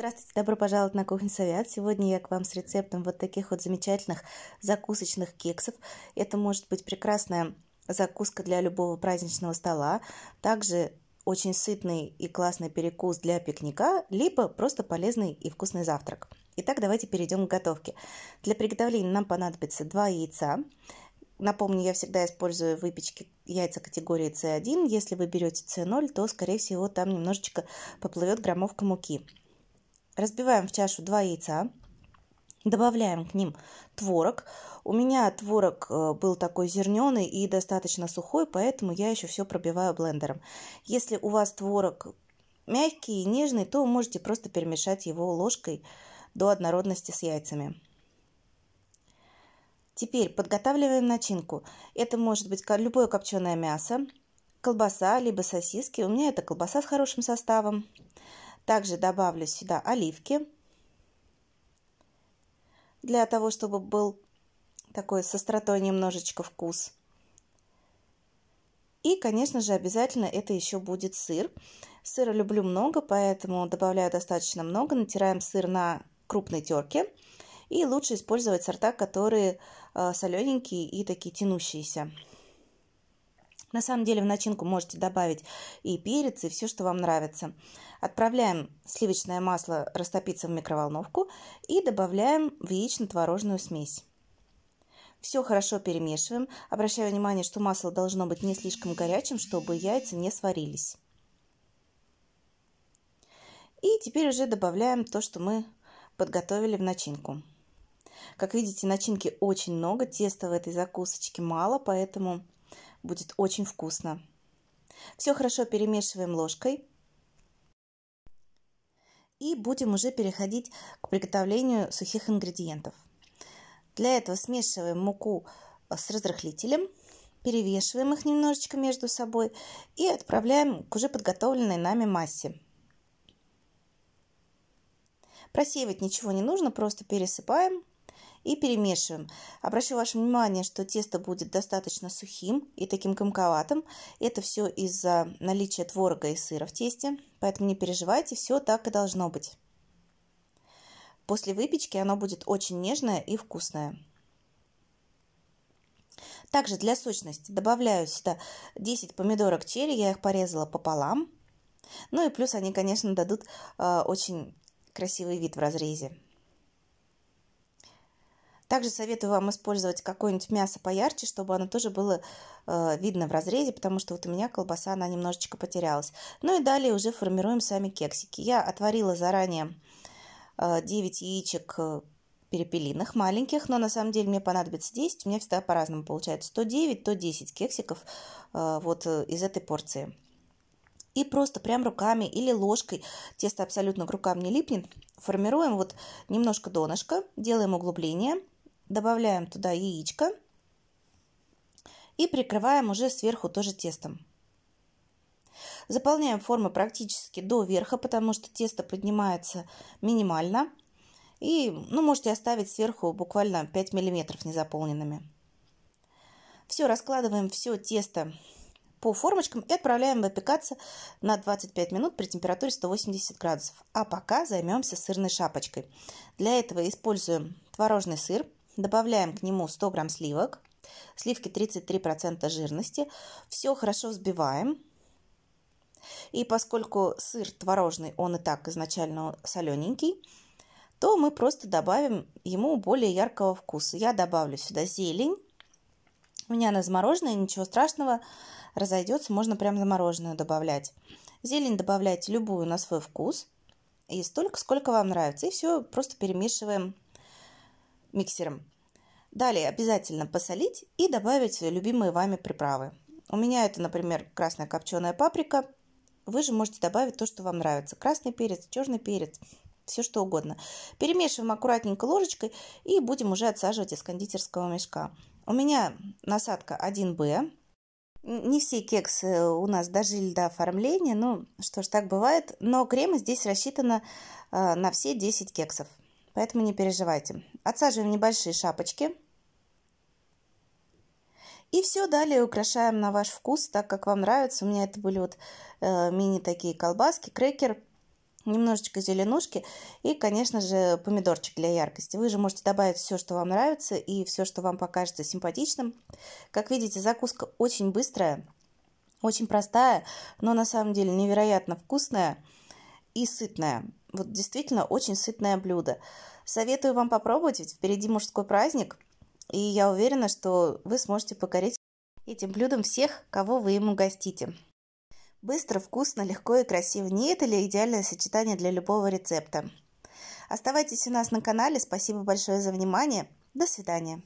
Здравствуйте, добро пожаловать на Кухню Совет. Сегодня я к вам с рецептом вот таких вот замечательных закусочных кексов. Это может быть прекрасная закуска для любого праздничного стола. Также очень сытный и классный перекус для пикника, либо просто полезный и вкусный завтрак. Итак, давайте перейдем к готовке. Для приготовления нам понадобится 2 яйца, Напомню, я всегда использую выпечки яйца категории С1. Если вы берете С0, то, скорее всего, там немножечко поплывет граммовка муки. Разбиваем в чашу 2 яйца. Добавляем к ним творог. У меня творог э, был такой зерненый и достаточно сухой, поэтому я еще все пробиваю блендером. Если у вас творог мягкий и нежный, то можете просто перемешать его ложкой до однородности с яйцами. Теперь подготавливаем начинку. Это может быть любое копченое мясо, колбаса, либо сосиски. У меня это колбаса с хорошим составом. Также добавлю сюда оливки для того, чтобы был такой с остротой немножечко вкус. И, конечно же, обязательно это еще будет сыр. Сыра люблю много, поэтому добавляю достаточно много. Натираем сыр на крупной терке. И лучше использовать сорта, которые э, солененькие и такие тянущиеся. На самом деле в начинку можете добавить и перец, и все, что вам нравится. Отправляем сливочное масло растопиться в микроволновку и добавляем в яично-творожную смесь. Все хорошо перемешиваем. Обращаю внимание, что масло должно быть не слишком горячим, чтобы яйца не сварились. И теперь уже добавляем то, что мы подготовили в начинку. Как видите, начинки очень много, теста в этой закусочке мало, поэтому Будет очень вкусно. Все хорошо перемешиваем ложкой. И будем уже переходить к приготовлению сухих ингредиентов. Для этого смешиваем муку э, с разрыхлителем, перевешиваем их немножечко между собой и отправляем к уже подготовленной нами массе. Просеивать ничего не нужно, просто пересыпаем и перемешиваем. Обращу ваше внимание, что тесто будет достаточно сухим и таким комковатым. Это все из-за наличия творога и сыра в тесте, поэтому не переживайте, все так и должно быть. После выпечки оно будет очень нежное и вкусное. Также для сочности добавляю сюда 10 помидорок черри, я их порезала пополам. Ну и плюс они, конечно, дадут э, очень красивый вид в разрезе. Также советую вам использовать какое-нибудь мясо поярче, чтобы оно тоже было э, видно в разрезе, потому что вот у меня колбаса, она немножечко потерялась. Ну и далее уже формируем сами кексики. Я отварила заранее э, 9 яичек э, перепелиных маленьких, но на самом деле мне понадобится 10, у меня всегда по-разному получается, то 9, то 10 кексиков э, вот э, из этой порции. И просто прям руками или ложкой, тесто абсолютно к рукам не липнет, формируем вот немножко донышко, делаем углубление, Добавляем туда яичко и прикрываем уже сверху тоже тестом. Заполняем формы практически до верха, потому что тесто поднимается минимально. И ну, можете оставить сверху буквально 5 мм незаполненными. Все, раскладываем все тесто по формочкам и отправляем выпекаться на 25 минут при температуре 180 градусов. А пока займемся сырной шапочкой. Для этого используем творожный сыр Добавляем к нему 100 грамм сливок. Сливки 33% жирности. Все хорошо взбиваем. И поскольку сыр творожный, он и так изначально солененький, то мы просто добавим ему более яркого вкуса. Я добавлю сюда зелень. У меня она замороженная, ничего страшного, разойдется, можно прям замороженную добавлять. Зелень добавляйте любую на свой вкус и столько, сколько вам нравится. И все просто перемешиваем миксером. Далее обязательно посолить и добавить любимые вами приправы. У меня это, например, красная копченая паприка. Вы же можете добавить то, что вам нравится. Красный перец, черный перец, все что угодно. Перемешиваем аккуратненько ложечкой и будем уже отсаживать из кондитерского мешка. У меня насадка 1Б. Не все кексы у нас дожили до оформления, ну что ж, так бывает. Но крема здесь рассчитана э, на все 10 кексов поэтому не переживайте. Отсаживаем небольшие шапочки. И все далее украшаем на ваш вкус, так как вам нравится. У меня это были вот э, мини такие колбаски, крекер, немножечко зеленушки и, конечно же, помидорчик для яркости. Вы же можете добавить все, что вам нравится и все, что вам покажется симпатичным. Как видите, закуска очень быстрая, очень простая, но на самом деле невероятно вкусная и сытная. Вот действительно очень сытное блюдо. Советую вам попробовать, ведь впереди мужской праздник, и я уверена, что вы сможете покорить этим блюдом всех, кого вы ему гостите. Быстро, вкусно, легко и красиво. Не это ли идеальное сочетание для любого рецепта? Оставайтесь у нас на канале. Спасибо большое за внимание. До свидания.